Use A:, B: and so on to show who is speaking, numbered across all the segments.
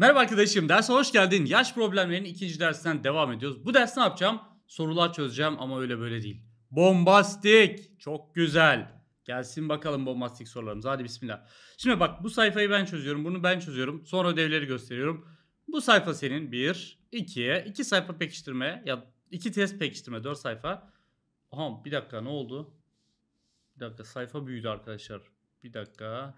A: Merhaba arkadaşım, derse hoş geldin. Yaş problemlerinin ikinci dersinden devam ediyoruz. Bu ders ne yapacağım? Sorular çözeceğim ama öyle böyle değil. Bombastik. Çok güzel. Gelsin bakalım bombastik sorularımız. Hadi bismillah. Şimdi bak bu sayfayı ben çözüyorum. Bunu ben çözüyorum. Sonra ödevleri gösteriyorum. Bu sayfa senin 1, 2'ye 2 sayfa pekiştirme ya 2 test pekiştirme 4 sayfa. Aha bir dakika ne oldu? Bir dakika sayfa büyüdü arkadaşlar. Bir dakika.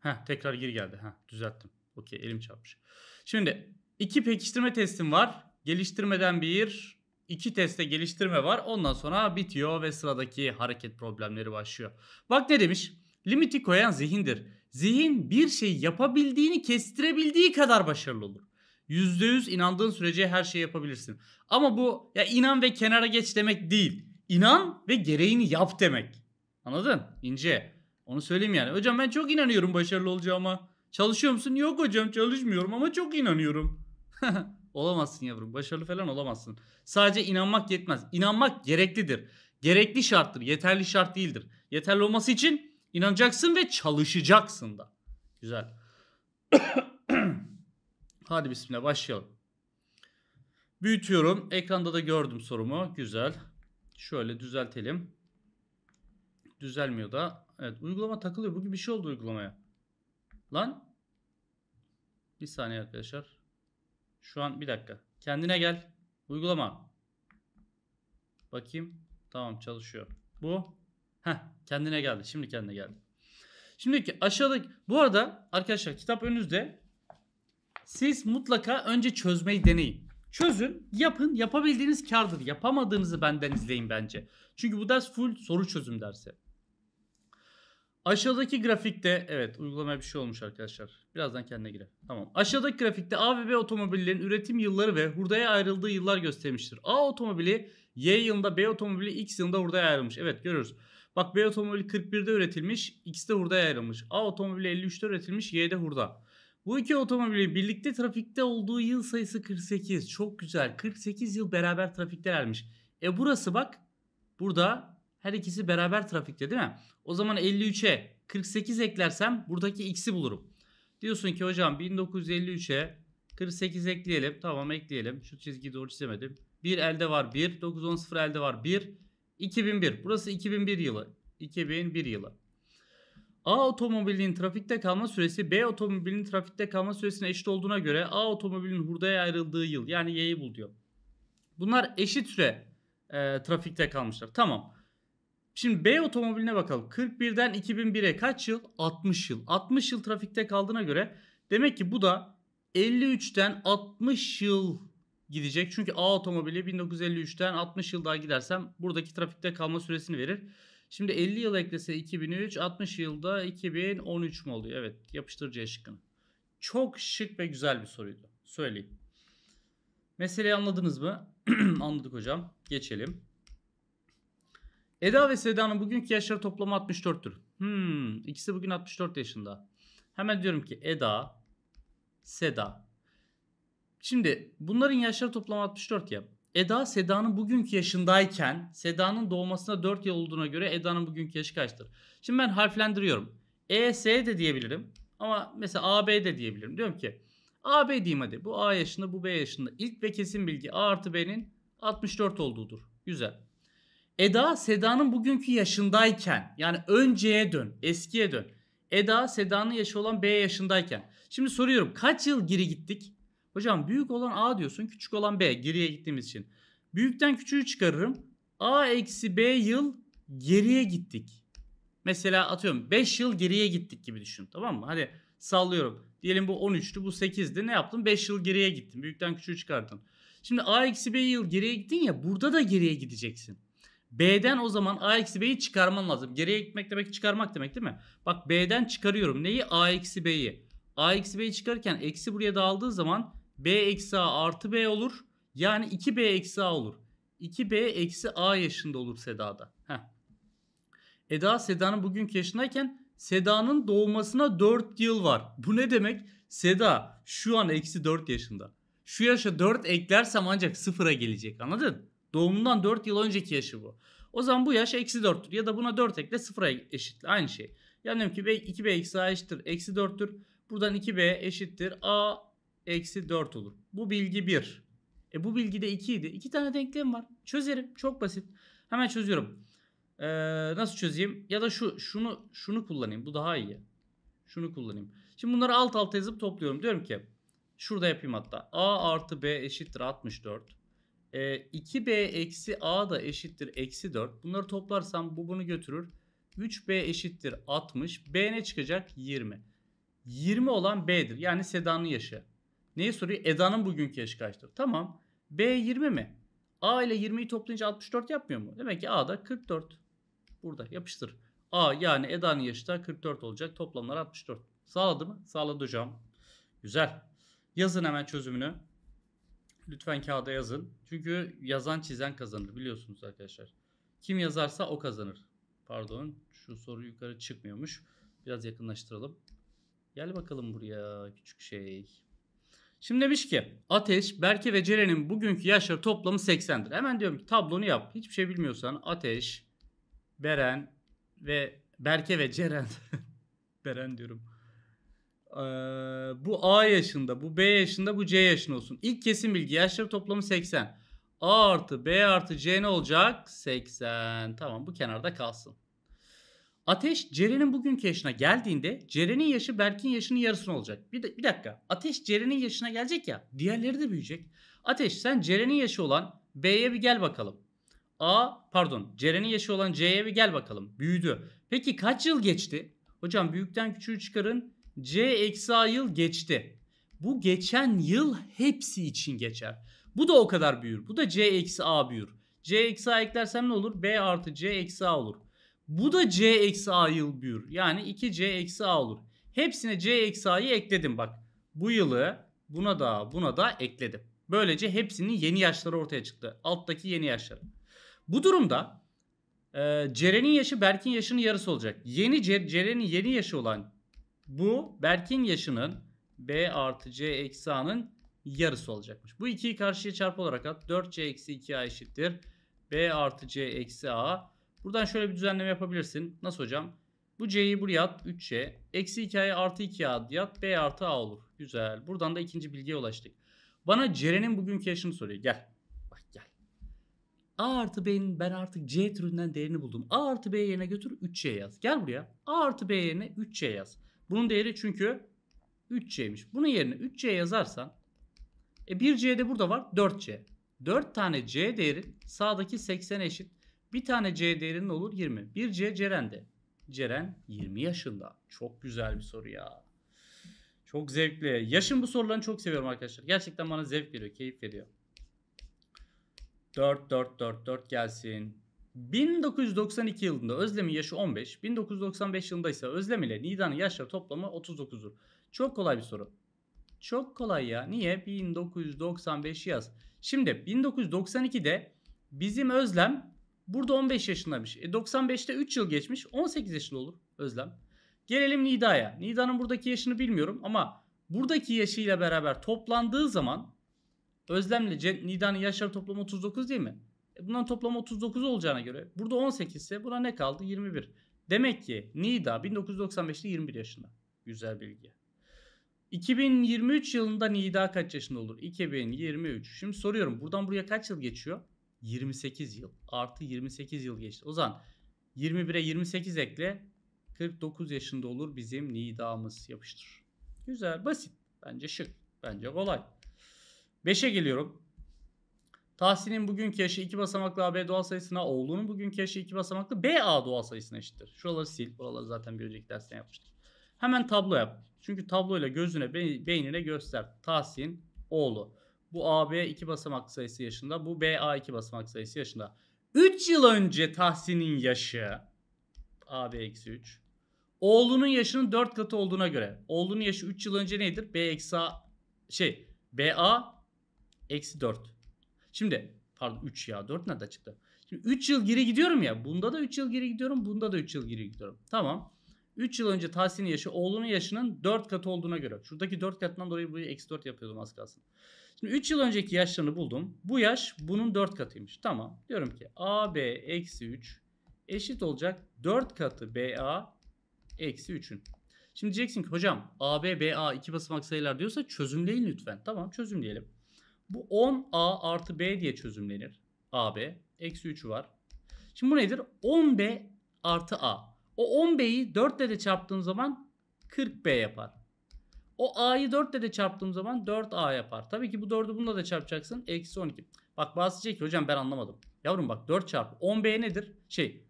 A: Heh tekrar geri geldi. Heh düzelttim. Okey elim çarpmış. Şimdi iki pekiştirme testim var. Geliştirmeden bir, iki teste geliştirme var. Ondan sonra bitiyor ve sıradaki hareket problemleri başlıyor. Bak ne demiş? Limiti koyan zihindir. Zihin bir şey yapabildiğini kestirebildiği kadar başarılı olur. %100 inandığın sürece her şeyi yapabilirsin. Ama bu ya inan ve kenara geç demek değil. İnan ve gereğini yap demek. Anladın? İnce. Onu söyleyeyim yani. Hocam ben çok inanıyorum başarılı olacağıma. Çalışıyor musun? Yok hocam çalışmıyorum ama çok inanıyorum. olamazsın yavrum. Başarılı falan olamazsın. Sadece inanmak yetmez. İnanmak gereklidir. Gerekli şarttır. Yeterli şart değildir. Yeterli olması için inanacaksın ve çalışacaksın da. Güzel. Hadi bismillah başlayalım. Büyütüyorum. Ekranda da gördüm sorumu. Güzel. Şöyle düzeltelim. Düzelmiyor da. Evet uygulama takılıyor. Bugün bir şey oldu uygulamaya. Lan. Bir saniye arkadaşlar. Şu an bir dakika. Kendine gel. Uygulama. Bakayım. Tamam çalışıyor. Bu. Heh kendine geldi. Şimdi kendine geldi. Şimdiki aşağıdaki. Bu arada arkadaşlar kitap önünüzde. Siz mutlaka önce çözmeyi deneyin. Çözün, yapın, yapabildiğiniz kardır. Yapamadığınızı benden izleyin bence. Çünkü bu ders full soru çözüm dersi. Aşağıdaki grafikte evet uygulamaya bir şey olmuş arkadaşlar. Birazdan kendine girer. Tamam. Aşağıdaki grafikte A ve B otomobillerin üretim yılları ve hurdaya ayrıldığı yıllar göstermiştir. A otomobili Y yılında, B otomobili X yılında hurdaya ayrılmış. Evet görüyoruz. Bak B otomobili 41'de üretilmiş, X de hurdaya ayrılmış. A otomobili 53'te üretilmiş, Y de hurda. Bu iki otomobili birlikte trafikte olduğu yıl sayısı 48. Çok güzel. 48 yıl beraber trafikte ermiş. E burası bak burada her ikisi beraber trafikte değil mi? O zaman 53'e 48 eklersem buradaki x'i bulurum. Diyorsun ki hocam 1953'e 48 ekleyelim. Tamam ekleyelim. Şu çizgiyi doğru çizemedim. 1 elde var 1. 9 elde var 1. 2001. Burası 2001 yılı. 2001 yılı. A otomobilinin trafikte kalma süresi B otomobilinin trafikte kalma süresine eşit olduğuna göre A otomobilinin hurdaya ayrıldığı yıl yani Y'yi bul diyor. Bunlar eşit süre e, trafikte kalmışlar. Tamam. Şimdi B otomobiline bakalım. 41'den 2001'e kaç yıl? 60 yıl. 60 yıl trafikte kaldığına göre demek ki bu da 53'ten 60 yıl gidecek. Çünkü A otomobili 1953'ten 60 yıl daha gidersem buradaki trafikte kalma süresini verir. Şimdi 50 yıl eklese 2003, 60 yılda 2013 mi oluyor? Evet, yapıştırıcı ya Çok şık ve güzel bir soruydu. Söyleyeyim. Meseleyi anladınız mı? Anladık hocam. Geçelim. Eda ve Seda'nın bugünkü yaşları toplamı 64'tür. Hmm, ikisi bugün 64 yaşında. Hemen diyorum ki Eda, Seda. Şimdi bunların yaşları toplamı 64 ya. Eda Seda'nın bugünkü yaşındayken Seda'nın doğmasına 4 yıl olduğuna göre Eda'nın bugünkü yaşı kaçtır? Şimdi ben harflendiriyorum. E S de diyebilirim ama mesela A B de diyebilirim. Diyorum ki A AB diyeyim hadi. Bu A yaşında bu B yaşında. İlk ve kesin bilgi A artı B'nin 64 olduğudur. Güzel. Eda Seda'nın bugünkü yaşındayken yani önceye dön, eskiye dön. Eda Seda'nın yaşı olan B yaşındayken. Şimdi soruyorum kaç yıl geri gittik? Hocam büyük olan A diyorsun küçük olan B geriye gittiğimiz için. Büyükten küçüğü çıkarırım. A eksi B yıl geriye gittik. Mesela atıyorum 5 yıl geriye gittik gibi düşün tamam mı? Hadi sallıyorum. Diyelim bu 13'tü bu 8'di ne yaptın? 5 yıl geriye gittin. Büyükten küçüğü çıkarttın. Şimdi A eksi B yıl geriye gittin ya burada da geriye gideceksin. B'den o zaman A eksi B'yi çıkarman lazım. Geriye gitmek demek çıkarmak demek değil mi? Bak B'den çıkarıyorum. Neyi? A eksi B'yi. A eksi B'yi çıkarken eksi buraya dağıldığı zaman B eksi A artı B olur. Yani 2B eksi A olur. 2B eksi A yaşında olur Seda'da. Heh. Eda Seda'nın bugünkü yaşındayken Seda'nın doğmasına 4 yıl var. Bu ne demek? Seda şu an eksi 4 yaşında. Şu yaşa 4 eklersem ancak sıfıra gelecek anladın? Doğumundan 4 yıl önceki yaşı bu. O zaman bu yaş eksi 4'tür ya da buna 4 ekle 0'a eşitle aynı şey. Yani diyorum ki 2b eksi a eşittir eksi 4'tür. Buradan 2b eşittir a eksi 4 olur. Bu bilgi 1. E bu bilgi de 2 idi. 2 tane denklem var. Çözerim. Çok basit. Hemen çözüyorum. Ee, nasıl çözeyim? Ya da şu şunu şunu kullanayım. Bu daha iyi. Şunu kullanayım. Şimdi bunları alt alta yazıp topluyorum. Diyorum ki şurada yapayım hatta. A artı B eşittir 64. E, ee, 2b eksi a da eşittir eksi 4. Bunları toplarsam bu bunu götürür. 3b eşittir 60. b ne çıkacak? 20. 20 olan b'dir. Yani Seda'nın yaşı. Neyi soruyor? Eda'nın bugünkü yaşı kaçtır? Tamam. b 20 mi? a ile 20'yi toplayınca 64 yapmıyor mu? Demek ki a da 44. Burada yapıştır. a yani Eda'nın yaşı da 44 olacak. Toplamlar 64. Sağladı mı? Sağladı hocam. Güzel. Yazın hemen çözümünü lütfen kağıda yazın. Çünkü yazan çizen kazanır biliyorsunuz arkadaşlar. Kim yazarsa o kazanır. Pardon şu soru yukarı çıkmıyormuş. Biraz yakınlaştıralım. Gel bakalım buraya küçük şey. Şimdi demiş ki Ateş, Berke ve Ceren'in bugünkü yaşları toplamı 80'dir. Hemen diyorum ki tablonu yap. Hiçbir şey bilmiyorsan Ateş, Beren ve Berke ve Ceren. Beren diyorum bu A yaşında, bu B yaşında, bu C yaşında olsun. İlk kesin bilgi. Yaşları toplamı 80. A artı B artı C ne olacak? 80. Tamam bu kenarda kalsın. Ateş Ceren'in bugünkü yaşına geldiğinde Ceren'in yaşı Berk'in yaşının yarısına olacak. Bir, de, bir dakika. Ateş Ceren'in yaşına gelecek ya. Diğerleri de büyüyecek. Ateş sen Ceren'in yaşı olan B'ye bir gel bakalım. A pardon Ceren'in yaşı olan C'ye bir gel bakalım. Büyüdü. Peki kaç yıl geçti? Hocam büyükten küçüğü çıkarın. C eksi A yıl geçti. Bu geçen yıl hepsi için geçer. Bu da o kadar büyür. Bu da C eksi A büyür. C eksi A eklersem ne olur? B artı C eksi A olur. Bu da C eksi A yıl büyür. Yani 2C eksi A olur. Hepsine C eksi A'yı ekledim bak. Bu yılı buna da buna da ekledim. Böylece hepsinin yeni yaşları ortaya çıktı. Alttaki yeni yaşları. Bu durumda e, Ceren'in yaşı Berk'in yaşının yarısı olacak. Yeni Ceren'in yeni yaşı olan bu Berk'in yaşının B artı C eksi A'nın yarısı olacakmış. Bu 2'yi karşıya çarp olarak at. 4C eksi 2A eşittir. B artı C eksi A. Buradan şöyle bir düzenleme yapabilirsin. Nasıl hocam? Bu C'yi buraya at 3C. Eksi 2 ayı artı 2A yat B artı A olur. Güzel. Buradan da ikinci bilgiye ulaştık. Bana Ceren'in bugünkü yaşını soruyor. Gel. Bak gel. A artı B'nin ben artık C türünden değerini buldum. A artı B yerine götür 3C yaz. Gel buraya. A artı B yerine 3C yaz. Bunun değeri çünkü 3C'ymiş. Bunun yerine 3C yazarsan e 1C de burada var 4C. 4 tane C değeri sağdaki 80 eşit. Bir tane C değerinin olur 20. 1C Ceren'de. Ceren 20 yaşında. Çok güzel bir soru ya. Çok zevkli. Yaşın bu sorularını çok seviyorum arkadaşlar. Gerçekten bana zevk veriyor, keyif veriyor. 4 4 4 4 gelsin. 1992 yılında Özlem'in yaşı 15, 1995 yılında ise Özlem ile Nida'nın yaşları toplamı 39'dur. Çok kolay bir soru. Çok kolay ya. Niye? 1995 yaz. Şimdi 1992'de bizim Özlem burada 15 yaşındaymış. E 95'te 3 yıl geçmiş. 18 yaşında olur Özlem. Gelelim Nida'ya. Nida'nın buradaki yaşını bilmiyorum ama buradaki yaşıyla beraber toplandığı zaman Özlem ile Nida'nın yaşları toplamı 39 değil mi? Bundan toplam 39 olacağına göre burada 18 ise buna ne kaldı? 21. Demek ki Nida 1995'te 21 yaşında. Güzel bilgi. 2023 yılında Nida kaç yaşında olur? 2023. Şimdi soruyorum buradan buraya kaç yıl geçiyor? 28 yıl. Artı 28 yıl geçti. O zaman 21'e 28 ekle 49 yaşında olur bizim Nida'mız yapıştır. Güzel basit. Bence şık. Bence kolay. 5'e geliyorum. Tahsin'in bugünkü yaşı iki basamaklı AB doğal sayısına, oğlunun bugünkü yaşı iki basamaklı BA doğal sayısına eşittir. Şuraları sil. Buraları zaten bir önceki dersten yapmıştık. Hemen tablo yap. Çünkü tabloyla gözüne, beynine göster. Tahsin, oğlu. Bu AB iki basamaklı sayısı yaşında, bu BA iki basamaklı sayısı yaşında. 3 yıl önce Tahsin'in yaşı AB-3 oğlunun yaşının 4 katı olduğuna göre oğlunun yaşı 3 yıl önce nedir? Şey, B A şey BA eksi 4. Şimdi pardon 3 ya 4 nerede çıktı? Şimdi 3 yıl geri gidiyorum ya. Bunda da 3 yıl geri gidiyorum. Bunda da 3 yıl geri gidiyorum. Tamam. 3 yıl önce Tahsin'in yaşı oğlunun yaşının 4 katı olduğuna göre. Şuradaki 4 katından dolayı burayı eksi 4 yapıyordum az kalsın. Şimdi 3 yıl önceki yaşlarını buldum. Bu yaş bunun 4 katıymış. Tamam. Diyorum ki AB eksi 3 eşit olacak 4 katı BA eksi 3'ün. Şimdi diyeceksin ki hocam AB, BA iki basamak sayılar diyorsa çözümleyin lütfen. Tamam çözümleyelim. Bu 10a artı b diye çözümlenir. AB. Eksi 3 var. Şimdi bu nedir? 10b artı a. O 10b'yi 4 ile de çarptığım zaman 40b yapar. O a'yı 4 ile de çarptığım zaman 4a yapar. Tabii ki bu 4'ü bununla da çarpacaksın. Eksi 12. Bak bazı diyecek ki hocam ben anlamadım. Yavrum bak 4 çarpı 10b nedir? Şey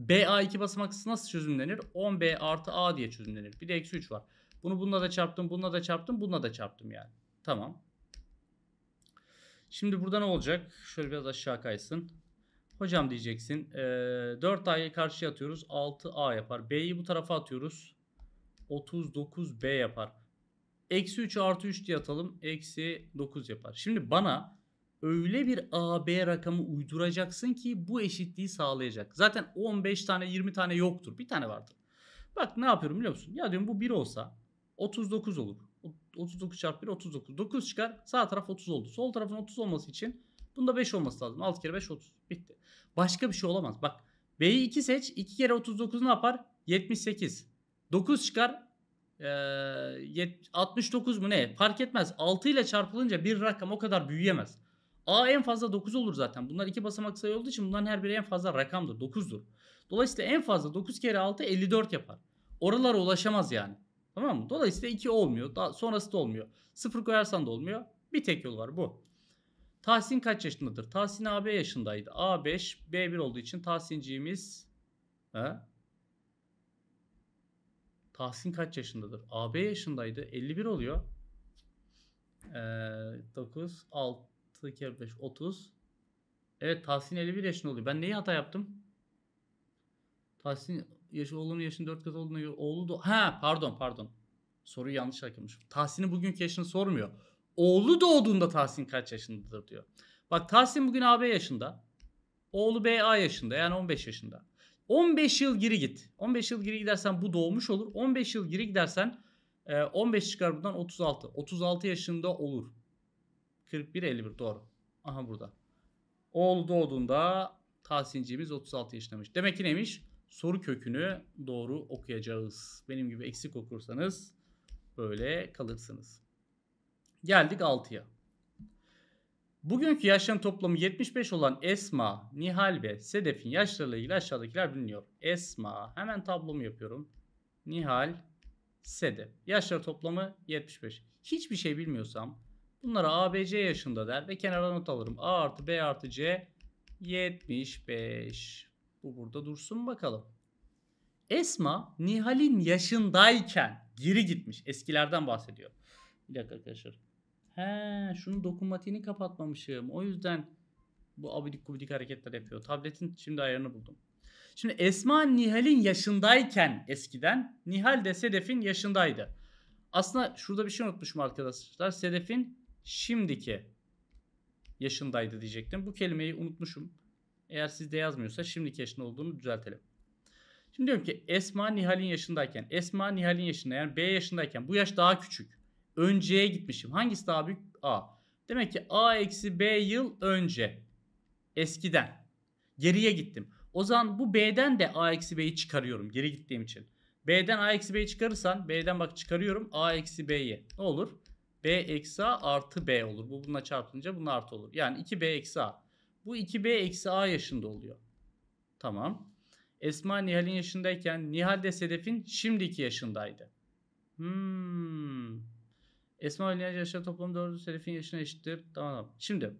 A: BA2 basamaklısı nasıl çözümlenir? 10B artı A diye çözümlenir. Bir de eksi 3 var. Bunu bununla da çarptım, bununla da çarptım, bununla da çarptım yani. Tamam. Şimdi burada ne olacak? Şöyle biraz aşağı kaysın. Hocam diyeceksin. E, 4A'yı karşıya atıyoruz. 6A yapar. B'yi bu tarafa atıyoruz. 39B yapar. Eksi 3 artı 3 diye atalım. Eksi 9 yapar. Şimdi bana öyle bir A B rakamı uyduracaksın ki bu eşitliği sağlayacak. Zaten 15 tane 20 tane yoktur. Bir tane vardır. Bak ne yapıyorum biliyor musun? Ya diyorum bu 1 olsa 39 olur. 39 çarpı 1 39. 9 çıkar. Sağ taraf 30 oldu. Sol tarafın 30 olması için bunda 5 olması lazım. 6 kere 5 30. Bitti. Başka bir şey olamaz. Bak B'yi 2 seç. 2 kere 39 ne yapar? 78. 9 çıkar. Ee, 69 mu ne? Fark etmez. 6 ile çarpılınca bir rakam o kadar büyüyemez. A en fazla 9 olur zaten. Bunlar iki basamak sayı olduğu için bunların her biri en fazla rakamdır. 9'dur. Dolayısıyla en fazla 9 kere 6 54 yapar. Oralara ulaşamaz yani. Tamam mı? Dolayısıyla 2 olmuyor. Daha sonrası da olmuyor. 0 koyarsan da olmuyor. Bir tek yol var bu. Tahsin kaç yaşındadır? Tahsin AB yaşındaydı. A5, B1 olduğu için Tahsinciğimiz he? Tahsin kaç yaşındadır? AB yaşındaydı. 51 oluyor. Ee, 9, 6 kere 5, 30. Evet Tahsin 51 yaşında oluyor. Ben neyi hata yaptım? Tahsin Yaşı oğlunun yaşının dört kat olduğuna göre oğlu da... Ha pardon pardon. Soruyu yanlış akılmış. Tahsin'i bugünkü yaşını sormuyor. Oğlu doğduğunda Tahsin kaç yaşındadır diyor. Bak Tahsin bugün AB yaşında. Oğlu BA yaşında yani 15 yaşında. 15 yıl geri git. 15 yıl geri gidersen bu doğmuş olur. 15 yıl geri gidersen 15 e, çıkar buradan 36. 36 yaşında olur. 41 51 doğru. Aha burada. Oğlu doğduğunda Tahsinciğimiz 36 yaşındaymış. Demek ki neymiş? soru kökünü doğru okuyacağız. Benim gibi eksik okursanız böyle kalırsınız. Geldik 6'ya. Bugünkü yaşların toplamı 75 olan Esma, Nihal ve Sedef'in yaşlarıyla ilgili aşağıdakiler biliniyor. Esma, hemen tablomu yapıyorum. Nihal, Sedef. Yaşları toplamı 75. Hiçbir şey bilmiyorsam bunlara ABC yaşında der ve kenara not alırım. A artı B artı C 75. Bu burada dursun bakalım. Esma Nihal'in yaşındayken geri gitmiş. Eskilerden bahsediyor. Bir dakika arkadaşlar. He, şunu dokunmatiğini kapatmamışım. O yüzden bu abidik gubidik hareketler yapıyor. Tabletin şimdi ayarını buldum. Şimdi Esma Nihal'in yaşındayken eskiden Nihal de Sedef'in yaşındaydı. Aslında şurada bir şey unutmuşum arkadaşlar. Sedef'in şimdiki yaşındaydı diyecektim. Bu kelimeyi unutmuşum. Eğer sizde yazmıyorsa şimdiki yaşında olduğunu düzeltelim. Şimdi diyorum ki Esma Nihal'in yaşındayken, Esma Nihal'in yaşında yani B yaşındayken bu yaş daha küçük. Önceye gitmişim. Hangisi daha büyük? A. Demek ki A eksi B yıl önce. Eskiden. Geriye gittim. O zaman bu B'den de A eksi B'yi çıkarıyorum geri gittiğim için. B'den A eksi B'yi çıkarırsan B'den bak çıkarıyorum A eksi B'yi. Ne olur? B eksi A artı B olur. Bu bununla çarpınca bunun artı olur. Yani 2B eksi A. Bu 2B eksi A yaşında oluyor. Tamam. Esma Nihal'in yaşındayken Nihal de Sedef'in şimdiki yaşındaydı. Hmm. Esma ile Nihal yaşları toplam 4 Sedef'in yaşına eşittir. Tamam, tamam. Şimdi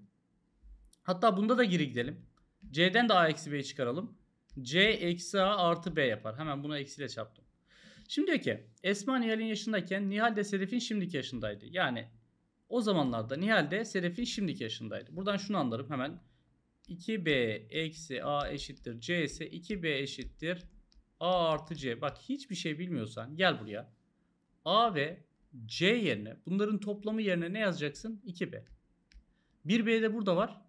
A: hatta bunda da geri gidelim. C'den de A eksi B'yi çıkaralım. C eksi A artı B yapar. Hemen bunu eksiyle çarptım. Şimdi diyor ki Esma Nihal'in yaşındayken Nihal de Sedef'in şimdiki yaşındaydı. Yani o zamanlarda Nihal de Sedef'in şimdiki yaşındaydı. Buradan şunu anlarım hemen. 2b eksi a eşittir c ise 2b eşittir a artı c. Bak hiçbir şey bilmiyorsan gel buraya. a ve c yerine bunların toplamı yerine ne yazacaksın? 2b. 1b de burada var.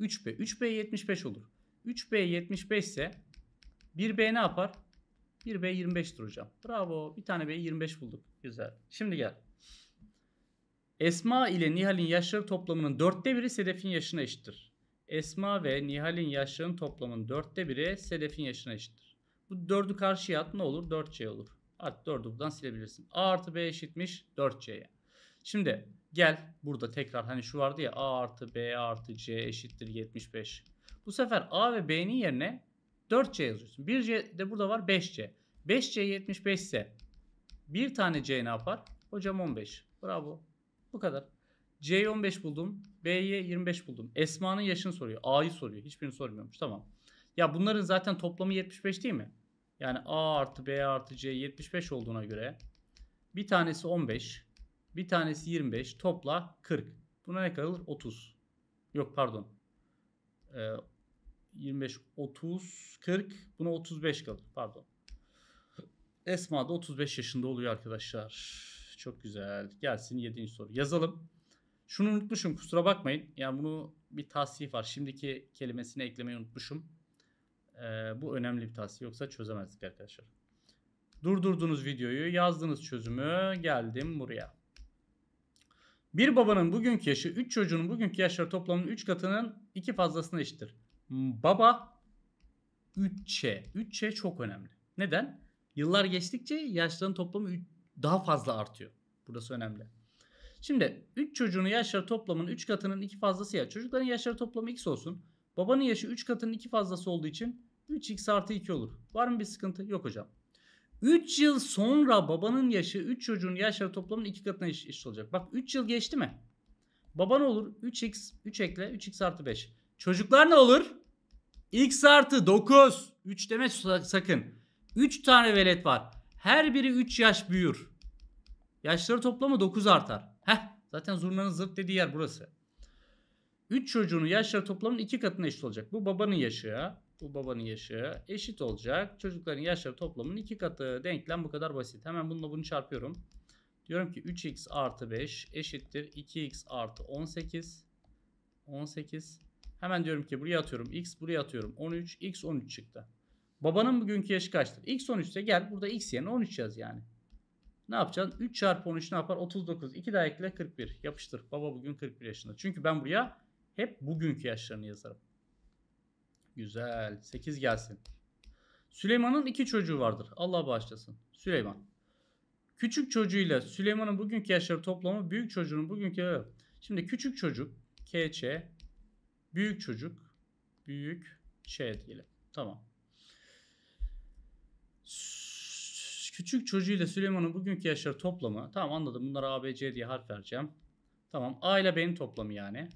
A: 3b. 3b 75 olur. 3b 75 ise 1b ne yapar? 1b 25 duracağım. Bravo. Bir tane b 25 bulduk. Güzel. Şimdi gel. Esma ile Nihal'in yaşları toplamının dörtte biri Sedef'in yaşına eşittir. Esma ve Nihal'in yaşlarının toplamının dörtte biri Sedef'in yaşına eşittir. Bu dördü karşıya at ne olur? 4C olur. Artı dördü buradan silebilirsin. A artı B eşitmiş 4C'ye. Şimdi gel burada tekrar hani şu vardı ya A artı B artı C eşittir 75. Bu sefer A ve B'nin yerine 4C yazıyorsun. 1C de burada var 5C. 5C 75 ise bir tane C ne yapar? Hocam 15. Bravo. Bu kadar. C 15 buldum. B'ye 25 buldum. Esma'nın yaşını soruyor. A'yı soruyor. Hiçbirini sormuyormuş. Tamam. Ya bunların zaten toplamı 75 değil mi? Yani A artı B artı C 75 olduğuna göre bir tanesi 15, bir tanesi 25 topla 40. Buna ne kalır? 30. Yok pardon. Ee, 25, 30, 40. Buna 35 kalır. Pardon. Esma da 35 yaşında oluyor arkadaşlar. Çok güzel. Gelsin 7. soru. Yazalım. Şunu unutmuşum kusura bakmayın. Yani bunu bir tavsiye var. Şimdiki kelimesini eklemeyi unutmuşum. Ee, bu önemli bir tavsiye yoksa çözemezdik arkadaşlar. Durdurdunuz videoyu, yazdığınız çözümü, geldim buraya. Bir babanın bugünkü yaşı 3 çocuğunun bugünkü yaşları toplamının 3 katının 2 fazlasına eşittir. Baba 3'e. 3'e çok önemli. Neden? Yıllar geçtikçe yaşların toplamı daha fazla artıyor. Burası önemli. Şimdi 3 çocuğun yaşları toplamının 3 katının 2 fazlası ya. Çocukların yaşları toplamı x olsun. Babanın yaşı 3 katının 2 fazlası olduğu için 3x artı 2 olur. Var mı bir sıkıntı? Yok hocam. 3 yıl sonra babanın yaşı 3 çocuğun yaşları toplamının 2 katına eşit olacak. Bak 3 yıl geçti mi? Baba ne olur? 3x 3 ekle 3x artı 5. Çocuklar ne olur? x artı 9. 3 deme sakın. 3 tane velet var. Her biri 3 yaş büyür. Yaşları toplamı 9 artar. Heh zaten zurnanın zırt dediği yer burası. Üç çocuğunun yaşları toplamının iki katına eşit olacak. Bu babanın yaşı. Bu babanın yaşı eşit olacak. Çocukların yaşları toplamının iki katı. Denklem bu kadar basit. Hemen bununla bunu çarpıyorum. Diyorum ki 3x artı 5 eşittir 2x artı 18. 18. Hemen diyorum ki buraya atıyorum. X buraya atıyorum. 13. X 13 çıktı. Babanın bugünkü yaşı kaçtır? X 13 gel burada X yerine 13 yaz yani. Ne yapacaksın? 3 çarpı 13 ne yapar? 39. 2 daha ekle 41. Yapıştır. Baba bugün 41 yaşında. Çünkü ben buraya hep bugünkü yaşlarını yazarım. Güzel. 8 gelsin. Süleyman'ın iki çocuğu vardır. Allah bağışlasın. Süleyman. Küçük çocuğuyla Süleyman'ın bugünkü yaşları toplamı büyük çocuğunun bugünkü yaşları. Şimdi küçük çocuk KÇ, büyük çocuk büyük Ç diyelim. Tamam. Küçük çocuğuyla Süleyman'ın bugünkü yaşları toplamı. Tamam anladım. Bunlara A, B, C diye harf vereceğim. Tamam. A ile B'nin toplamı yani.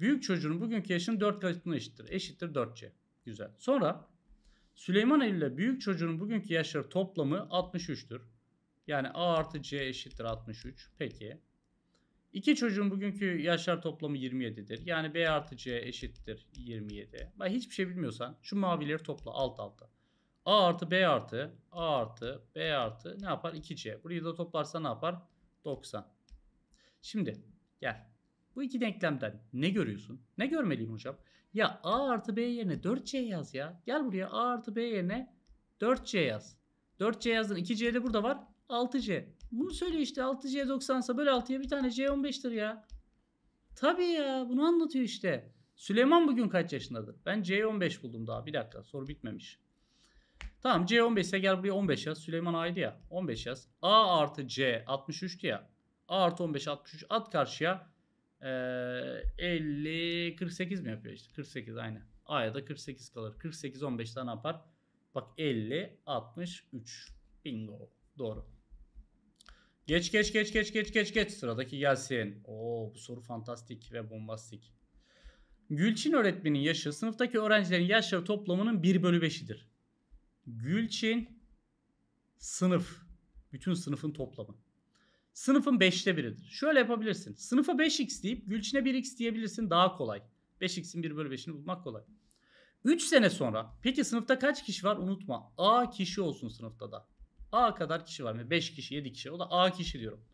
A: Büyük çocuğun bugünkü yaşının 4 katına eşittir. Eşittir 4C. Güzel. Sonra Süleyman Eylül ile büyük çocuğun bugünkü yaşları toplamı 63'tür. Yani A artı C eşittir 63. Peki. İki çocuğun bugünkü yaşlar toplamı 27'dir. Yani B artı C eşittir 27. Ben hiçbir şey bilmiyorsan şu mavileri topla alt alta. A artı B artı A artı B artı ne yapar? 2C. Burayı da toplarsa ne yapar? 90. Şimdi gel. Bu iki denklemden ne görüyorsun? Ne görmeliyim hocam? Ya A artı B yerine 4C yaz ya. Gel buraya A artı B yerine 4C yaz. 4C yazdın. 2C de burada var. 6C. Bunu söyle işte 6C 90 ise böl 6'ya bir tane C 15'tir ya. Tabii ya bunu anlatıyor işte. Süleyman bugün kaç yaşındadır? Ben C 15 buldum daha. Bir dakika soru bitmemiş. Tamam C 15 ise gel buraya 15 yaz. Süleyman A'ydı ya. 15 yaz. A artı C 63'tü ya. A artı 15 63 at karşıya. E, 50 48 mi yapıyor işte? 48 aynı. A'ya da 48 kalır. 48 15'ten tane yapar. Bak 50 63. Bingo. Doğru. Geç geç geç geç geç geç geç sıradaki gelsin. Oo bu soru fantastik ve bombastik. Gülçin öğretmenin yaşı sınıftaki öğrencilerin yaşları toplamının 1 bölü 5'idir. Gülçin sınıf. Bütün sınıfın toplamı. Sınıfın 5'te biridir. Şöyle yapabilirsin. Sınıfa 5x deyip Gülçin'e 1x diyebilirsin daha kolay. 5x'in 1 bölü 5'ini bulmak kolay. 3 sene sonra peki sınıfta kaç kişi var unutma. A kişi olsun sınıfta da. A kadar kişi var. Yani 5 kişi 7 kişi o da A kişi diyorum.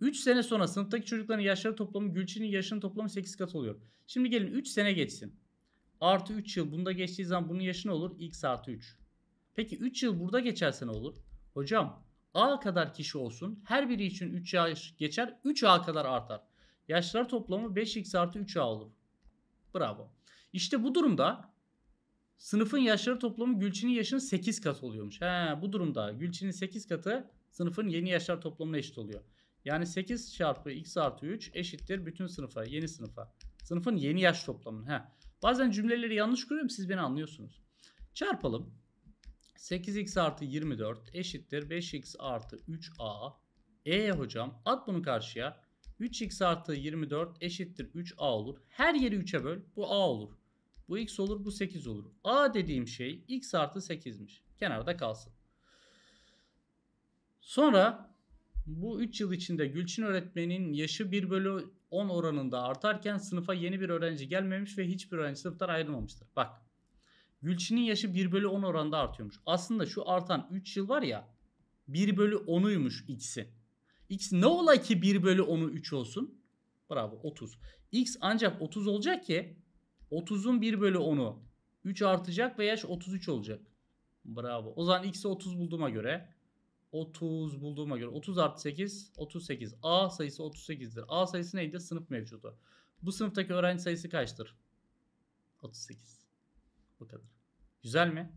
A: 3 sene sonra sınıftaki çocukların yaşları toplamı Gülçin'in yaşının toplamı 8 kat oluyor. Şimdi gelin 3 sene geçsin. Artı 3 yıl bunda geçtiği zaman bunun yaşı ne olur? X artı 3. Peki 3 yıl burada geçerse ne olur? Hocam A kadar kişi olsun. Her biri için 3 yaş geçer. 3A kadar artar. Yaşlar toplamı 5x artı 3A olur. Bravo. İşte bu durumda sınıfın yaşları toplamı Gülçin'in yaşının 8 katı oluyormuş. He, bu durumda Gülçin'in 8 katı sınıfın yeni yaşlar toplamına eşit oluyor. Yani 8 çarpı x artı 3 eşittir bütün sınıfa, yeni sınıfa. Sınıfın yeni yaş toplamına. He. Bazen cümleleri yanlış kuruyorum siz beni anlıyorsunuz. Çarpalım. 8x artı 24 eşittir 5x artı 3a. E hocam at bunu karşıya. 3x artı 24 eşittir 3a olur. Her yeri 3'e böl. Bu a olur. Bu x olur bu 8 olur. a dediğim şey x artı 8'miş. Kenarda kalsın. Sonra bu 3 yıl içinde Gülçin öğretmenin yaşı 1 bölü 10 oranında artarken sınıfa yeni bir öğrenci gelmemiş ve hiçbir öğrenci sınıftan ayrılmamıştır. Bak Gülçin'in yaşı 1 bölü 10 oranda artıyormuş. Aslında şu artan 3 yıl var ya 1 bölü 10'uymuş x'i. X ne ola ki 1 bölü 10'u 3 olsun? Bravo 30. X ancak 30 olacak ki 30'un 1 bölü 10'u 3 artacak ve yaş 33 olacak. Bravo. O zaman x'i 30 bulduğuma göre 30 bulduğuma göre 30 artı 8 38. A sayısı 38'dir. A sayısı neydi? Sınıf mevcudu. Bu sınıftaki öğrenci sayısı kaçtır? 38. Bu kadar. Güzel mi?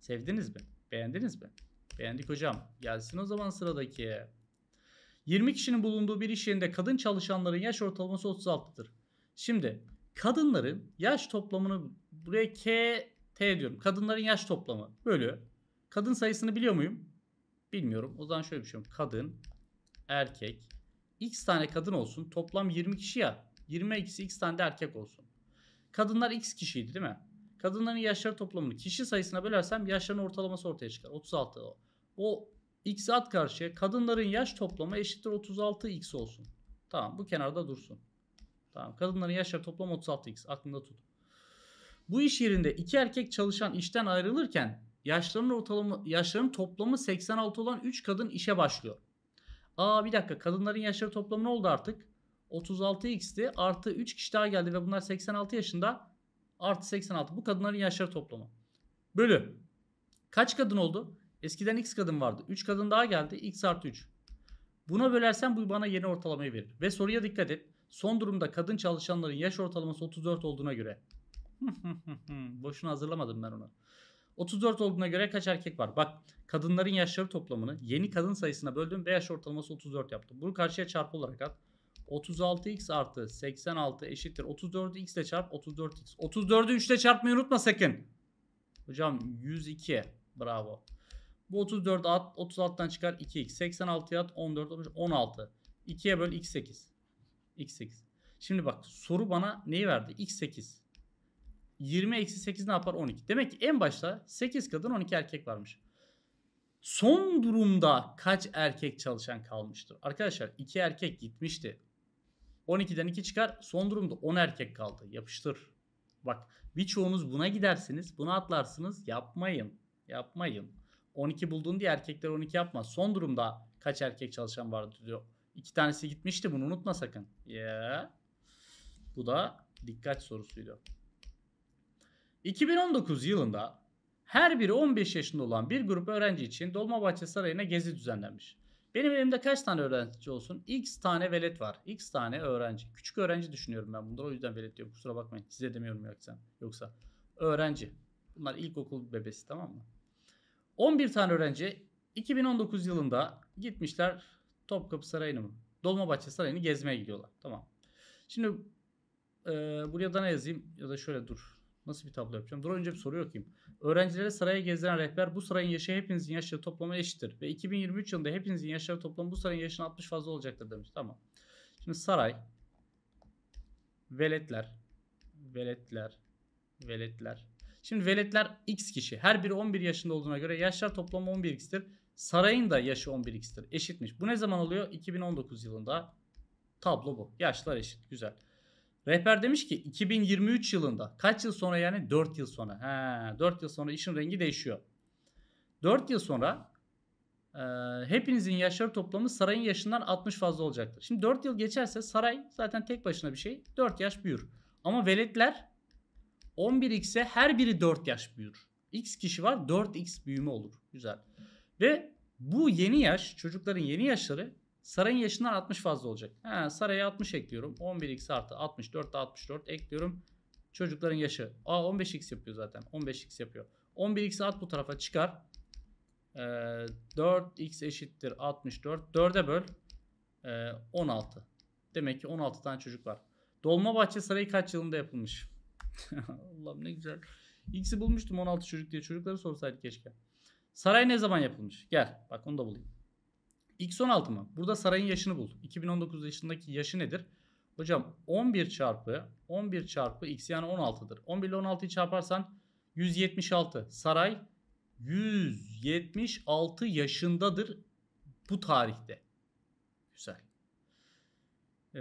A: Sevdiniz mi? Beğendiniz mi? Beğendik hocam. Gelsin o zaman sıradaki. 20 kişinin bulunduğu bir iş yerinde kadın çalışanların yaş ortalaması 36'dır. Şimdi kadınların yaş toplamını buraya K, T diyorum. Kadınların yaş toplamı bölü. Kadın sayısını biliyor muyum? Bilmiyorum. O zaman şöyle bir düşünüyorum. Kadın, erkek, x tane kadın olsun. Toplam 20 kişi ya. 20 eksi x tane de erkek olsun. Kadınlar x kişiydi değil mi? Kadınların yaşları toplamını kişi sayısına bölersem yaşların ortalaması ortaya çıkar. 36. O O x at karşıya kadınların yaş toplamı eşittir 36x olsun. Tamam bu kenarda dursun. Tamam kadınların yaşları toplamı 36x aklında tut. Bu iş yerinde iki erkek çalışan işten ayrılırken yaşların ortalama yaşların toplamı 86 olan 3 kadın işe başlıyor. Aa bir dakika kadınların yaşları toplamı ne oldu artık? 36x'ti artı 3 kişi daha geldi ve bunlar 86 yaşında artı 86. Bu kadınların yaşları toplamı. Bölü. Kaç kadın oldu? Eskiden x kadın vardı. 3 kadın daha geldi. x artı 3. Buna bölersen bu bana yeni ortalamayı verir. Ve soruya dikkat et. Son durumda kadın çalışanların yaş ortalaması 34 olduğuna göre. Boşuna hazırlamadım ben onu. 34 olduğuna göre kaç erkek var? Bak kadınların yaşları toplamını yeni kadın sayısına böldüm ve yaş ortalaması 34 yaptım. Bunu karşıya çarpı olarak at. 36x artı 86 eşittir 34 x ile çarp 34x. 34'ü 3 ile çarpmayı unutma sakın. Hocam 102. Bravo. Bu 34 at 36'dan çıkar 2x. 86 at 14 15, 16. 2'ye böl x8. x8. Şimdi bak soru bana neyi verdi? x8. 20 eksi 8 ne yapar? 12. Demek ki en başta 8 kadın 12 erkek varmış. Son durumda kaç erkek çalışan kalmıştır? Arkadaşlar 2 erkek gitmişti. 12'den 2 çıkar. Son durumda 10 erkek kaldı. Yapıştır. Bak birçoğunuz buna gidersiniz. buna atlarsınız. Yapmayın. Yapmayın. 12 buldun diye erkekler 12 yapma. Son durumda kaç erkek çalışan vardı diyor. İki tanesi gitmişti bunu unutma sakın. Yeah. Bu da dikkat sorusuydu. 2019 yılında her biri 15 yaşında olan bir grup öğrenci için Dolmabahçe Sarayı'na gezi düzenlenmiş. Benim elimde kaç tane öğrenci olsun? X tane velet var. X tane öğrenci. Küçük öğrenci düşünüyorum ben bunları. O yüzden velet diyorum. Kusura bakmayın. Size demiyorum yoksa. Yoksa öğrenci. Bunlar ilkokul bebesi tamam mı? 11 tane öğrenci 2019 yılında gitmişler Topkapı Sarayı'nı mı? Dolmabahçe Sarayı'nı gezmeye gidiyorlar. Tamam. Şimdi e, buraya da ne yazayım? Ya da şöyle dur. Nasıl bir tablo yapacağım? Dur önce bir soru okuyayım. Öğrencilere saraya gezdiren rehber bu sarayın yaşı hepinizin yaşları toplamı eşittir. Ve 2023 yılında hepinizin yaşları toplamı bu sarayın yaşına 60 fazla olacaktır demiş. Tamam. Şimdi saray, veletler, veletler, veletler. Şimdi veletler x kişi. Her biri 11 yaşında olduğuna göre yaşlar toplamı 11x'tir. Sarayın da yaşı 11x'tir. Eşitmiş. Bu ne zaman oluyor? 2019 yılında. Tablo bu. Yaşlar eşit. Güzel. Rehber demiş ki 2023 yılında kaç yıl sonra yani 4 yıl sonra. He, 4 yıl sonra işin rengi değişiyor. 4 yıl sonra e, hepinizin yaşları toplamı sarayın yaşından 60 fazla olacaktır. Şimdi 4 yıl geçerse saray zaten tek başına bir şey 4 yaş büyür. Ama veletler 11x'e her biri 4 yaş büyür. X kişi var 4x büyüme olur. Güzel. Ve bu yeni yaş çocukların yeni yaşları Sarayın yaşından 60 fazla olacak. He, saraya 60 ekliyorum. 11x artı 64 da 64 ekliyorum. Çocukların yaşı. Aa 15x yapıyor zaten. 15x yapıyor. 11x at bu tarafa çıkar. Ee, 4x eşittir 64. 4'e böl. Ee, 16. Demek ki 16 tane çocuk var. Dolmabahçe Sarayı kaç yılında yapılmış? Allah'ım ne güzel. X'i bulmuştum 16 çocuk diye. Çocukları sorsaydı keşke. Saray ne zaman yapılmış? Gel bak onu da bulayım. X16 mı? Burada sarayın yaşını bul. 2019 yaşındaki yaşı nedir? Hocam 11 çarpı 11 çarpı x yani 16'dır. 11 ile 16'yı çarparsan 176. Saray 176 yaşındadır bu tarihte. Güzel. Ee,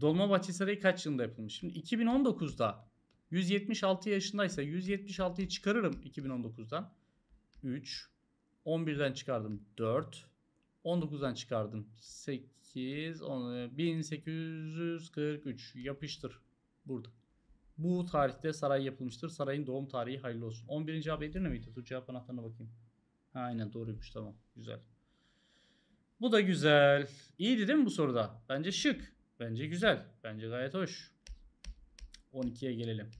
A: Dolmabahçe Sarayı kaç yılında yapılmış? Şimdi 2019'da 176 yaşındaysa 176'yı çıkarırım 2019'dan. 3. 11'den çıkardım 4. 19'dan çıkardım. 8, 10, 1843 yapıştır burada. Bu tarihte saray yapılmıştır. Sarayın doğum tarihi hayırlı olsun. 11. abi Edirne miydi? Dur cevap anahtarına bakayım. Ha, aynen doğruymuş tamam. Güzel. Bu da güzel. İyiydi değil mi bu soruda? Bence şık. Bence güzel. Bence gayet hoş. 12'ye gelelim.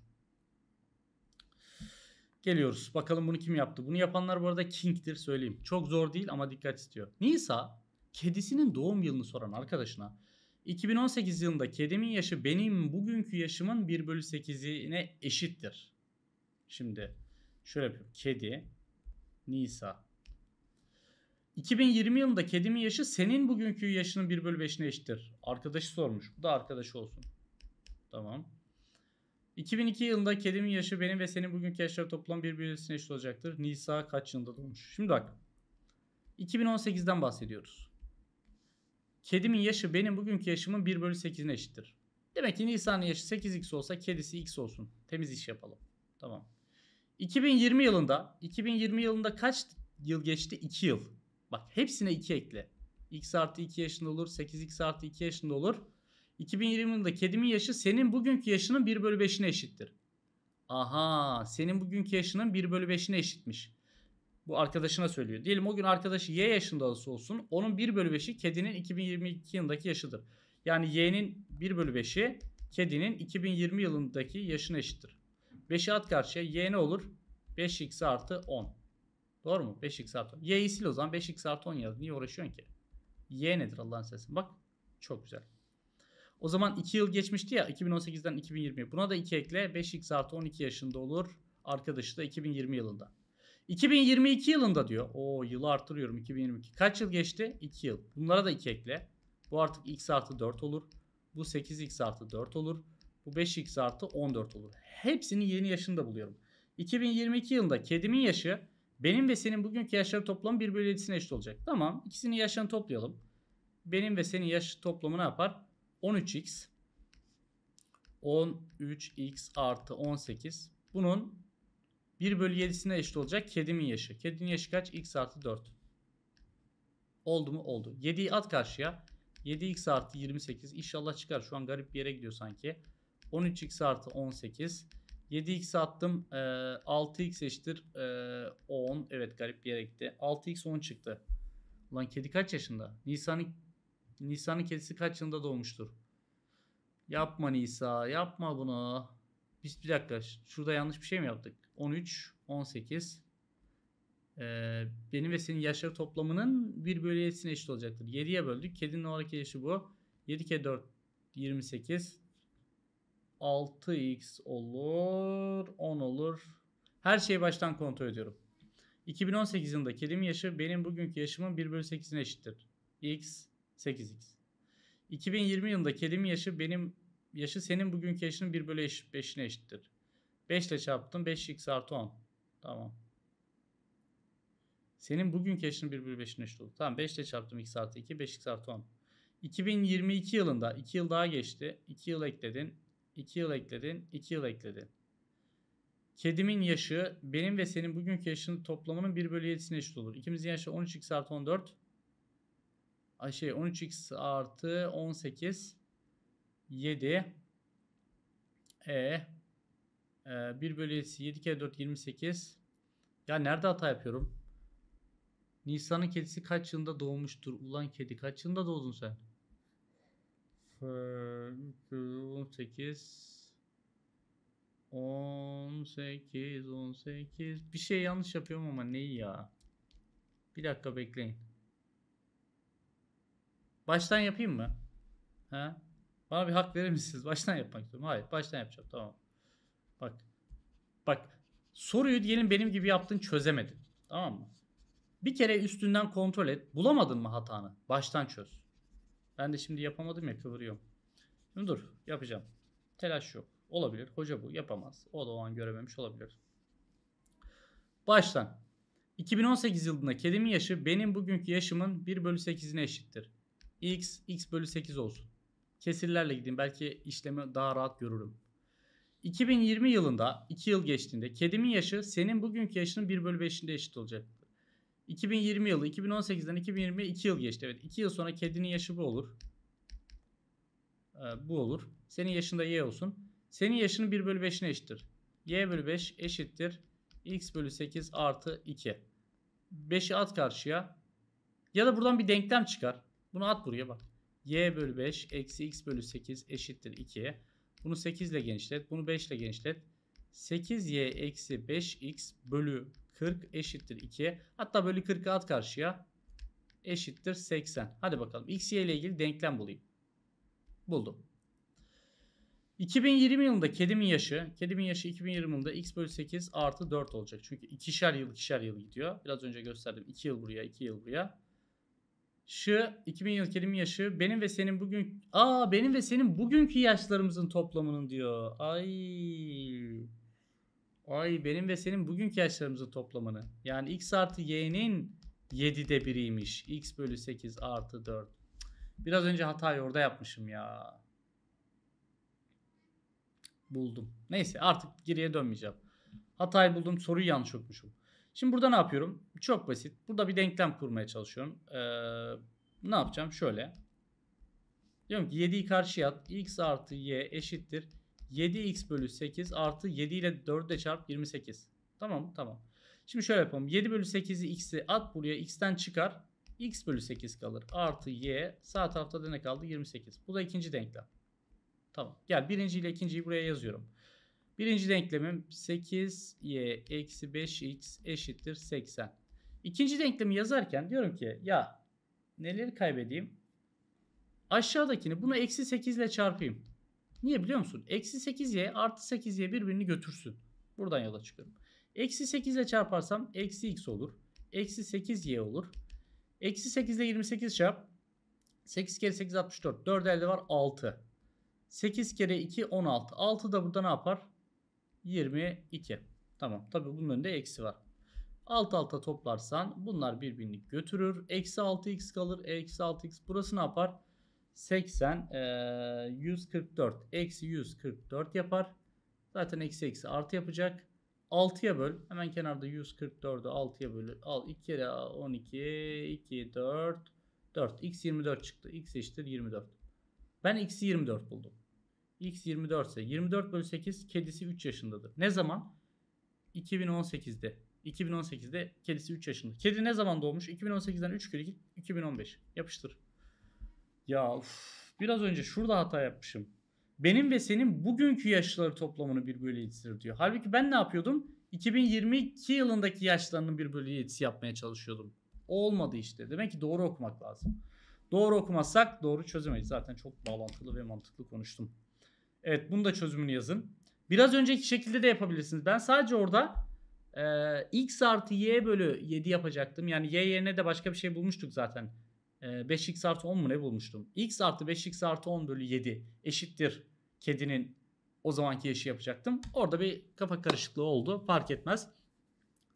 A: Geliyoruz. Bakalım bunu kim yaptı? Bunu yapanlar bu arada King'dir söyleyeyim. Çok zor değil ama dikkat istiyor. Nisa kedisinin doğum yılını soran arkadaşına 2018 yılında kedimin yaşı benim bugünkü yaşımın 1 bölü 8'ine eşittir. Şimdi şöyle yapıyorum. Kedi Nisa 2020 yılında kedimin yaşı senin bugünkü yaşının 1 bölü 5'ine eşittir. Arkadaşı sormuş. Bu da arkadaşı olsun. Tamam. 2002 yılında kedimin yaşı benim ve senin bugünkü yaşları toplam birbirisine eşit olacaktır. Nisa kaç yılında doğmuş? Şimdi bak. 2018'den bahsediyoruz. Kedimin yaşı benim bugünkü yaşımın 1 bölü 8'ine eşittir. Demek ki Nisa'nın yaşı 8x olsa kedisi x olsun. Temiz iş yapalım. Tamam. 2020 yılında 2020 yılında kaç yıl geçti? 2 yıl. Bak hepsine 2 ekle. x artı 2 yaşında olur. 8x artı 2 yaşında olur. 2020 yılında kedimin yaşı senin bugünkü yaşının 1 bölü 5'ine eşittir. Aha senin bugünkü yaşının 1 bölü 5'ine eşitmiş. Bu arkadaşına söylüyor. Diyelim o gün arkadaşı Y yaşında olsun. Onun 1 bölü 5'i kedinin 2022 yılındaki yaşıdır. Yani Y'nin 1 bölü 5'i kedinin 2020 yılındaki yaşına eşittir. 5'i at karşıya Y ne olur? 5x artı 10. Doğru mu? 5x artı 10. Y'yi sil o zaman 5x artı 10 yaz. Niye uğraşıyorsun ki? Y nedir Allah'ın sesini? Bak çok güzel. O zaman 2 yıl geçmişti ya 2018'den 2020'ye. Buna da 2 ekle 5x artı 12 yaşında olur. Arkadaşı da 2020 yılında. 2022 yılında diyor. O yılı artırıyorum 2022. Kaç yıl geçti? 2 yıl. Bunlara da 2 ekle. Bu artık x artı 4 olur. Bu 8x artı 4 olur. Bu 5x artı 14 olur. Hepsini yeni yaşında buluyorum. 2022 yılında kedimin yaşı benim ve senin bugünkü yaşları toplamı 1 bölü 7'sine eşit olacak. Tamam ikisinin yaşlarını toplayalım. Benim ve senin yaş toplamı ne yapar? 13x 13x artı 18 bunun 1 bölü 7'sine eşit olacak kedimin yaşı. Kedinin yaşı kaç? x artı 4. Oldu mu? Oldu. 7'yi at karşıya. 7x artı 28 inşallah çıkar. Şu an garip bir yere gidiyor sanki. 13x artı 18. 7x attım. 6x ee, eşittir 10. Ee, evet garip bir yere gitti. 6x 10 çıktı. Ulan kedi kaç yaşında? Nisan'ın Nisa'nın kedisi kaç yılında doğmuştur? Yapma Nisa. Yapma bunu. Biz bir dakika. Şurada yanlış bir şey mi yaptık? 13, 18. Ee, benim ve senin yaşları toplamının bir bölü 7'sine eşit olacaktır. 7'ye böldük. Kedinin oradaki yaşı bu. 7 kere 4, 28. 6x olur. 10 olur. Her şeyi baştan kontrol ediyorum. 2018 yılında kedimin yaşı benim bugünkü yaşımın 1 bölü 8'ine eşittir. x 8x. 2020 yılında kedimin yaşı benim yaşı senin bugünkü yaşının 1 bölü 5'ine eşittir. 5 ile çarptım 5x artı 10. Tamam. Senin bugünkü yaşının 1 bölü 5'ine eşit oldu. Tamam 5 ile çarptım x artı 2 5x artı 10. 2022 yılında 2 yıl daha geçti. 2 yıl ekledin. 2 yıl ekledin. 2 yıl ekledin. Kedimin yaşı benim ve senin bugünkü yaşının toplamının 1 bölü 7'sine eşit olur. İkimizin yaşı 13x artı 14. Ay şey 13x artı 18 7 e, e 1 bölü 7 kere 4 28 ya nerede hata yapıyorum? Nisan'ın kedisi kaç yılında doğmuştur? Ulan kedi kaç yılında doğdun sen? 18 18 18 bir şey yanlış yapıyorum ama neyi ya? Bir dakika bekleyin. Baştan yapayım mı? Ha? Bana bir hak verir misiniz? Baştan yapmak istiyorum. Hayır baştan yapacağım tamam. Bak. Bak. Soruyu diyelim benim gibi yaptın çözemedin. Tamam mı? Bir kere üstünden kontrol et. Bulamadın mı hatanı? Baştan çöz. Ben de şimdi yapamadım ya kıvırıyorum. Şimdi dur yapacağım. Telaş yok. Olabilir. Hoca bu yapamaz. O da o an görememiş olabilir. Baştan. 2018 yılında kedimin yaşı benim bugünkü yaşımın 1 bölü 8'ine eşittir x x bölü 8 olsun. Kesirlerle gideyim belki işlemi daha rahat görürüm. 2020 yılında 2 yıl geçtiğinde kedimin yaşı senin bugünkü yaşının 1 bölü 5'inde eşit olacak. 2020 yılı 2018'den 2020'ye 2 yıl geçti. Evet 2 yıl sonra kedinin yaşı bu olur. Ee, bu olur. Senin yaşında y olsun. Senin yaşının 1 bölü 5'ine eşittir. y bölü 5 eşittir. x bölü 8 artı 2. 5'i at karşıya. Ya da buradan bir denklem çıkar. Bunu at buraya bak. Y bölü 5 eksi x bölü 8 eşittir 2. Bunu 8 ile genişlet. Bunu 5 ile genişlet. 8y eksi 5x bölü 40 eşittir 2. Hatta bölü 40'ı at karşıya. Eşittir 80. Hadi bakalım. x, y ile ilgili denklem bulayım. Buldum. 2020 yılında kedimin yaşı, kedimin yaşı 2020 yılında x bölü 8 artı 4 olacak. Çünkü ikişer yıl ikişer yıl gidiyor. Biraz önce gösterdim. 2 yıl buraya, 2 yıl buraya. Şı 2000 yıl kelime yaşı benim ve senin bugün aa benim ve senin bugünkü yaşlarımızın toplamının diyor. Ay. Ay benim ve senin bugünkü yaşlarımızın toplamını. Yani x artı y'nin 7'de biriymiş x bölü 8 artı 4. Biraz önce hatayı orada yapmışım ya. Buldum. Neyse artık geriye dönmeyeceğim. Hatayı buldum soruyu yanlış okumuşum. Şimdi burada ne yapıyorum? Çok basit. Burada bir denklem kurmaya çalışıyorum. Ee, ne yapacağım? Şöyle. Diyorum ki 7'yi karşıya at. x artı y eşittir. 7x bölü 8 artı 7 ile 4'e çarp 28. Tamam mı? Tamam. Şimdi şöyle yapalım. 7 bölü 8'i x'i at buraya. x'ten çıkar. x bölü 8 kalır. Artı y. Sağ tarafta da ne kaldı? 28. Bu da ikinci denklem. Tamam. Gel birinci ile ikinciyi buraya yazıyorum. Birinci denklemim 8y eksi 5x eşittir 80. İkinci denklemi yazarken diyorum ki ya neleri kaybedeyim? Aşağıdakini bunu eksi 8 ile çarpayım. Niye biliyor musun? Eksi 8y artı 8y birbirini götürsün. Buradan yola çıkıyorum. Eksi 8 ile çarparsam eksi x olur. Eksi 8y olur. Eksi 8 ile 28 çarp. 8 kere 8 64. 4 elde var 6. 8 kere 2 16. 6 da burada ne yapar? 22. Tamam. Tabi bunun önünde eksi var. Alt alta toplarsan bunlar birbirini götürür. Eksi 6x kalır. Eksi 6x burası ne yapar? 80 e, 144 eksi 144 yapar. Zaten eksi eksi artı yapacak. 6'ya böl. Hemen kenarda 144'ü 6'ya böl. Al 2 kere 12 2 4 4 x 24 çıktı. x eşittir 24. Ben x 24 buldum. X 24 ise 24 bölü 8 kedisi 3 yaşındadır. Ne zaman? 2018'de. 2018'de kedisi 3 yaşında. Kedi ne zaman doğmuş? 2018'den 3 kere 2015. Yapıştır. Ya uf, biraz önce şurada hata yapmışım. Benim ve senin bugünkü yaşları toplamını 1 bölü 7'sidir diyor. Halbuki ben ne yapıyordum? 2022 yılındaki yaşlarının 1 bölü 7'si yapmaya çalışıyordum. olmadı işte. Demek ki doğru okumak lazım. Doğru okumazsak doğru çözemeyiz. Zaten çok bağlantılı ve mantıklı konuştum. Evet bunu da çözümünü yazın. Biraz önceki şekilde de yapabilirsiniz. Ben sadece orada e, x artı y bölü 7 yapacaktım. Yani y yerine de başka bir şey bulmuştuk zaten. E, 5x artı 10 mu ne bulmuştum? x artı 5x artı 10 bölü 7 eşittir kedinin o zamanki yaşı yapacaktım. Orada bir kafa karışıklığı oldu. Fark etmez.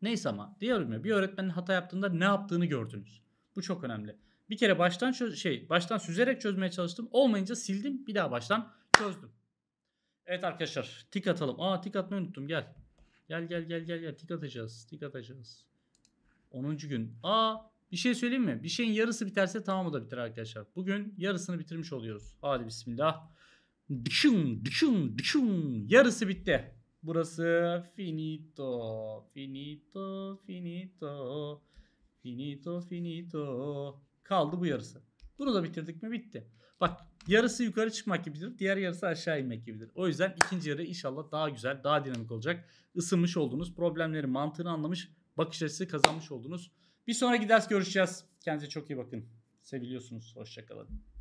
A: Neyse ama diyorum ya bir öğretmenin hata yaptığında ne yaptığını gördünüz. Bu çok önemli. Bir kere baştan şey baştan süzerek çözmeye çalıştım. Olmayınca sildim. Bir daha baştan çözdüm. Evet arkadaşlar tik atalım. Aa tik atmayı unuttum gel. Gel gel gel gel gel tik atacağız. Tik atacağız. 10. gün. Aa bir şey söyleyeyim mi? Bir şeyin yarısı biterse tamamı da biter arkadaşlar. Bugün yarısını bitirmiş oluyoruz. Hadi bismillah. Düşün, düşün, düşün. Yarısı bitti. Burası finito. Finito finito. Finito finito. Kaldı bu yarısı. Bunu da bitirdik mi bitti. Bak Yarısı yukarı çıkmak gibidir. Diğer yarısı aşağı inmek gibidir. O yüzden ikinci yarı inşallah daha güzel, daha dinamik olacak. Isınmış olduğunuz, problemleri mantığını anlamış, bakış açısı kazanmış olduğunuz. Bir sonraki ders görüşeceğiz. Kendinize çok iyi bakın. Seviliyorsunuz. Hoşçakalın.